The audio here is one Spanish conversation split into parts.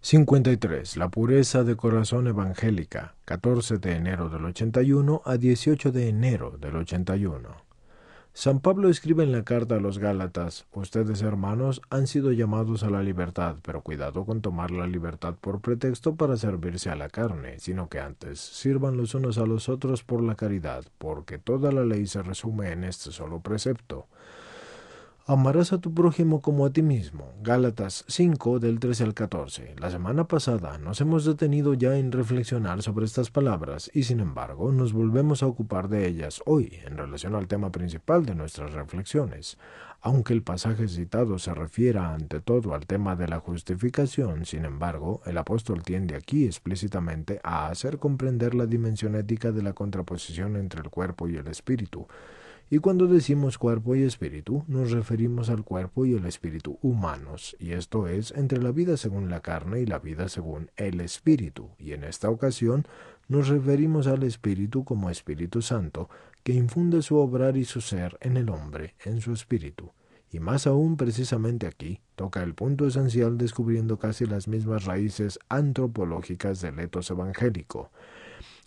53. La pureza de corazón evangélica, 14 de enero del 81 a 18 de enero del 81. San Pablo escribe en la carta a los Gálatas, ustedes hermanos han sido llamados a la libertad, pero cuidado con tomar la libertad por pretexto para servirse a la carne, sino que antes sirvan los unos a los otros por la caridad, porque toda la ley se resume en este solo precepto. Amarás a tu prójimo como a ti mismo. Gálatas 5 del 13 al 14. La semana pasada nos hemos detenido ya en reflexionar sobre estas palabras y sin embargo nos volvemos a ocupar de ellas hoy en relación al tema principal de nuestras reflexiones. Aunque el pasaje citado se refiera ante todo al tema de la justificación, sin embargo, el apóstol tiende aquí explícitamente a hacer comprender la dimensión ética de la contraposición entre el cuerpo y el espíritu y cuando decimos cuerpo y espíritu, nos referimos al cuerpo y el espíritu humanos, y esto es entre la vida según la carne y la vida según el espíritu, y en esta ocasión nos referimos al espíritu como Espíritu Santo, que infunde su obrar y su ser en el hombre, en su espíritu. Y más aún precisamente aquí, toca el punto esencial descubriendo casi las mismas raíces antropológicas del etos evangélico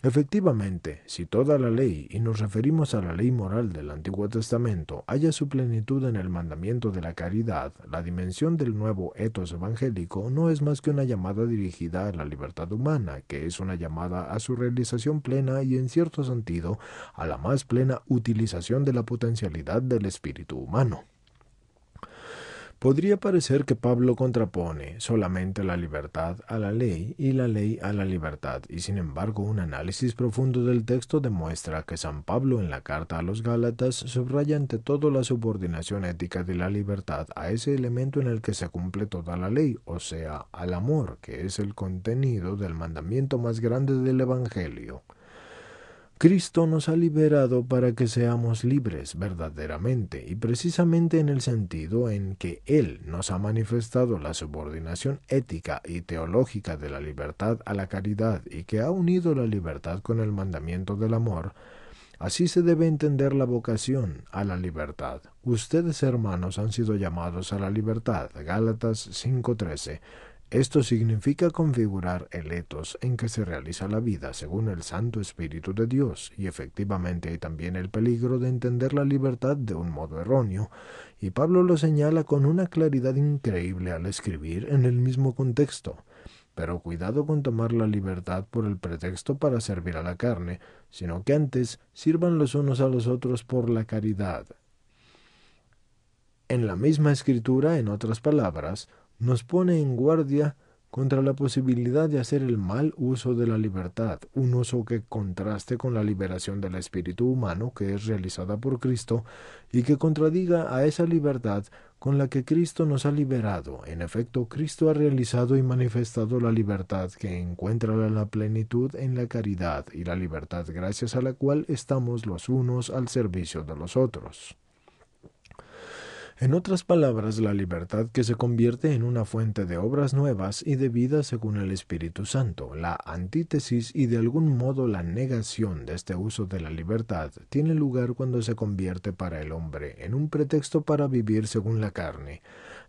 Efectivamente, si toda la ley, y nos referimos a la ley moral del Antiguo Testamento, halla su plenitud en el mandamiento de la caridad, la dimensión del nuevo etos evangélico no es más que una llamada dirigida a la libertad humana, que es una llamada a su realización plena y, en cierto sentido, a la más plena utilización de la potencialidad del espíritu humano. Podría parecer que Pablo contrapone solamente la libertad a la ley y la ley a la libertad, y sin embargo un análisis profundo del texto demuestra que San Pablo en la carta a los Gálatas subraya ante todo la subordinación ética de la libertad a ese elemento en el que se cumple toda la ley, o sea, al amor, que es el contenido del mandamiento más grande del Evangelio. Cristo nos ha liberado para que seamos libres verdaderamente y precisamente en el sentido en que Él nos ha manifestado la subordinación ética y teológica de la libertad a la caridad y que ha unido la libertad con el mandamiento del amor, así se debe entender la vocación a la libertad. Ustedes hermanos han sido llamados a la libertad. Gálatas 5:13 esto significa configurar el etos en que se realiza la vida según el Santo Espíritu de Dios, y efectivamente hay también el peligro de entender la libertad de un modo erróneo, y Pablo lo señala con una claridad increíble al escribir en el mismo contexto. Pero cuidado con tomar la libertad por el pretexto para servir a la carne, sino que antes sirvan los unos a los otros por la caridad. En la misma escritura, en otras palabras, nos pone en guardia contra la posibilidad de hacer el mal uso de la libertad, un uso que contraste con la liberación del espíritu humano que es realizada por Cristo y que contradiga a esa libertad con la que Cristo nos ha liberado. En efecto, Cristo ha realizado y manifestado la libertad que encuentra la plenitud en la caridad y la libertad gracias a la cual estamos los unos al servicio de los otros. En otras palabras, la libertad que se convierte en una fuente de obras nuevas y de vida según el Espíritu Santo. La antítesis y de algún modo la negación de este uso de la libertad tiene lugar cuando se convierte para el hombre en un pretexto para vivir según la carne.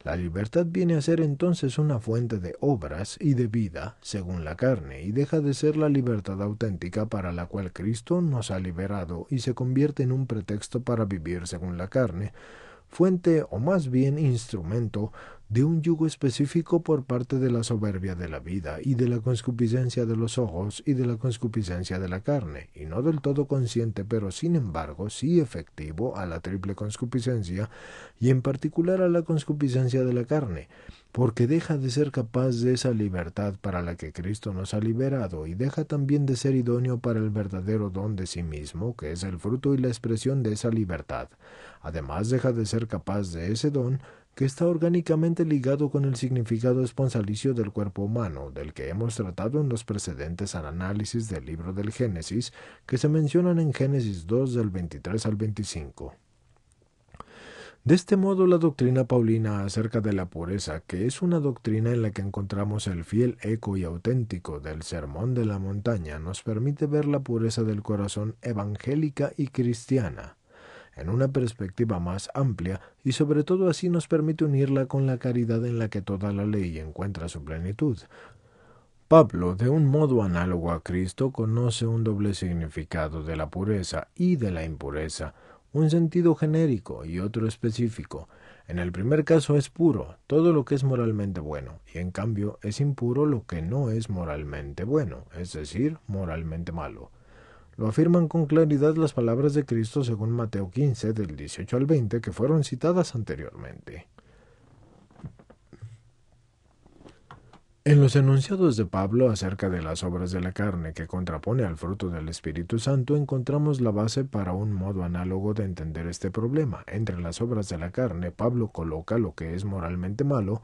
La libertad viene a ser entonces una fuente de obras y de vida según la carne y deja de ser la libertad auténtica para la cual Cristo nos ha liberado y se convierte en un pretexto para vivir según la carne fuente o más bien instrumento de un yugo específico por parte de la soberbia de la vida y de la conscupiscencia de los ojos y de la conscupiscencia de la carne, y no del todo consciente, pero sin embargo sí efectivo a la triple conscupiscencia y en particular a la conscupiscencia de la carne, porque deja de ser capaz de esa libertad para la que Cristo nos ha liberado y deja también de ser idóneo para el verdadero don de sí mismo, que es el fruto y la expresión de esa libertad. Además deja de ser capaz de ese don que está orgánicamente ligado con el significado esponsalicio del cuerpo humano, del que hemos tratado en los precedentes al análisis del libro del Génesis, que se mencionan en Génesis 2 del 23 al 25. De este modo, la doctrina paulina acerca de la pureza, que es una doctrina en la que encontramos el fiel eco y auténtico del Sermón de la Montaña, nos permite ver la pureza del corazón evangélica y cristiana en una perspectiva más amplia y sobre todo así nos permite unirla con la caridad en la que toda la ley encuentra su plenitud. Pablo, de un modo análogo a Cristo, conoce un doble significado de la pureza y de la impureza, un sentido genérico y otro específico. En el primer caso es puro todo lo que es moralmente bueno, y en cambio es impuro lo que no es moralmente bueno, es decir, moralmente malo. Lo afirman con claridad las palabras de Cristo según Mateo 15 del 18 al 20 que fueron citadas anteriormente. En los enunciados de Pablo acerca de las obras de la carne que contrapone al fruto del Espíritu Santo encontramos la base para un modo análogo de entender este problema. Entre las obras de la carne, Pablo coloca lo que es moralmente malo,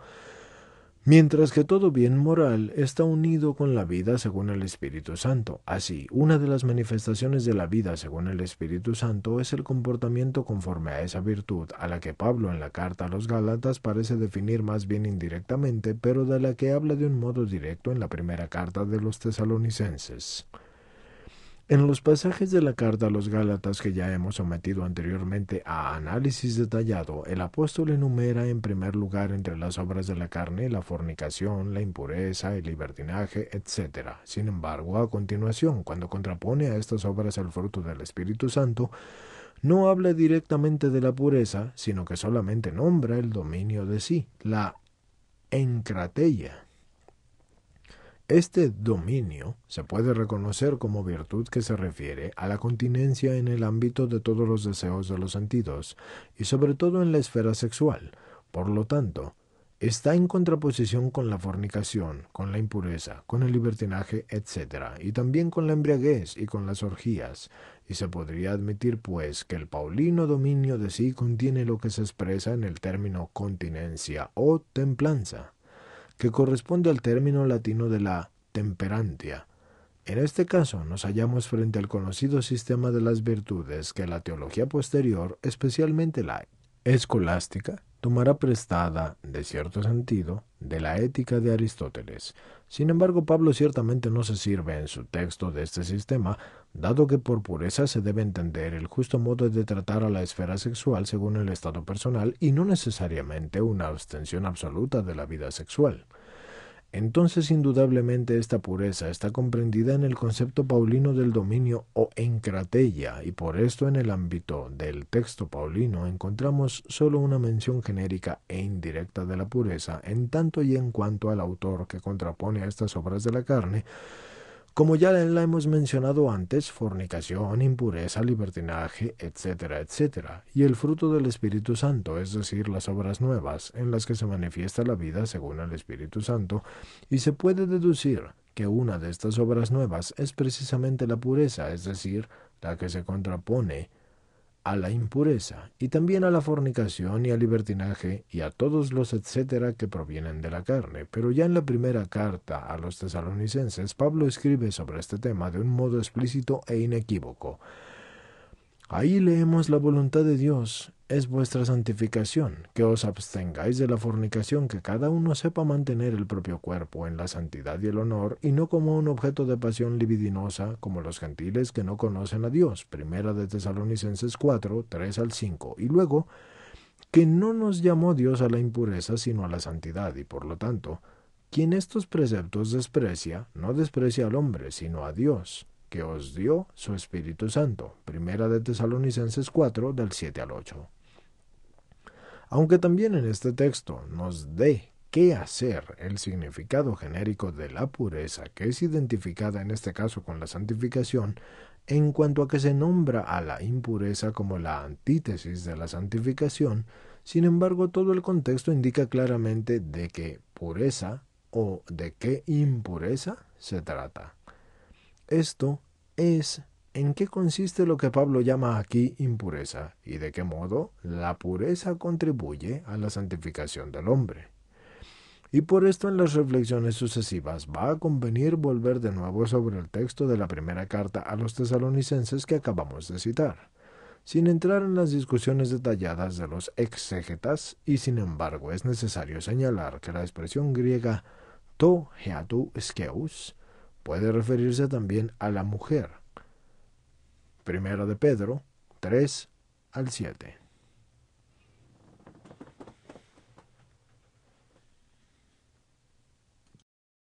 Mientras que todo bien moral está unido con la vida según el Espíritu Santo. Así, una de las manifestaciones de la vida según el Espíritu Santo es el comportamiento conforme a esa virtud, a la que Pablo en la carta a los Gálatas parece definir más bien indirectamente, pero de la que habla de un modo directo en la primera carta de los tesalonicenses. En los pasajes de la carta a los Gálatas que ya hemos sometido anteriormente a análisis detallado, el apóstol enumera en primer lugar entre las obras de la carne la fornicación, la impureza, el libertinaje, etc. Sin embargo, a continuación, cuando contrapone a estas obras el fruto del Espíritu Santo, no habla directamente de la pureza, sino que solamente nombra el dominio de sí, la encrateia este dominio se puede reconocer como virtud que se refiere a la continencia en el ámbito de todos los deseos de los sentidos y sobre todo en la esfera sexual. Por lo tanto, está en contraposición con la fornicación, con la impureza, con el libertinaje, etc., y también con la embriaguez y con las orgías, y se podría admitir, pues, que el paulino dominio de sí contiene lo que se expresa en el término continencia o templanza que corresponde al término latino de la temperantia. En este caso nos hallamos frente al conocido sistema de las virtudes que la teología posterior, especialmente la escolástica, tomará prestada, de cierto sentido, de la ética de Aristóteles. Sin embargo, Pablo ciertamente no se sirve en su texto de este sistema, dado que por pureza se debe entender el justo modo de tratar a la esfera sexual según el estado personal y no necesariamente una abstención absoluta de la vida sexual entonces indudablemente esta pureza está comprendida en el concepto paulino del dominio o encrateia, y por esto en el ámbito del texto paulino encontramos solo una mención genérica e indirecta de la pureza, en tanto y en cuanto al autor que contrapone a estas obras de la carne, como ya la hemos mencionado antes, fornicación, impureza, libertinaje, etcétera, etcétera, y el fruto del Espíritu Santo, es decir, las obras nuevas, en las que se manifiesta la vida según el Espíritu Santo, y se puede deducir que una de estas obras nuevas es precisamente la pureza, es decir, la que se contrapone a la impureza y también a la fornicación y al libertinaje y a todos los etcétera que provienen de la carne. Pero ya en la primera carta a los tesalonicenses, Pablo escribe sobre este tema de un modo explícito e inequívoco. Ahí leemos la voluntad de Dios es vuestra santificación, que os abstengáis de la fornicación, que cada uno sepa mantener el propio cuerpo en la santidad y el honor, y no como un objeto de pasión libidinosa, como los gentiles que no conocen a Dios. Primera de Tesalonicenses 4, 3 al 5. Y luego, que no nos llamó Dios a la impureza, sino a la santidad, y por lo tanto, quien estos preceptos desprecia, no desprecia al hombre, sino a Dios, que os dio su Espíritu Santo. Primera de Tesalonicenses 4, del 7 al 8 aunque también en este texto nos dé qué hacer el significado genérico de la pureza, que es identificada en este caso con la santificación, en cuanto a que se nombra a la impureza como la antítesis de la santificación, sin embargo todo el contexto indica claramente de qué pureza o de qué impureza se trata. Esto es en qué consiste lo que Pablo llama aquí impureza y de qué modo la pureza contribuye a la santificación del hombre. Y por esto en las reflexiones sucesivas va a convenir volver de nuevo sobre el texto de la primera carta a los tesalonicenses que acabamos de citar, sin entrar en las discusiones detalladas de los exégetas, y sin embargo es necesario señalar que la expresión griega to heatu skeus puede referirse también a la mujer, Primera de Pedro 3 al 7.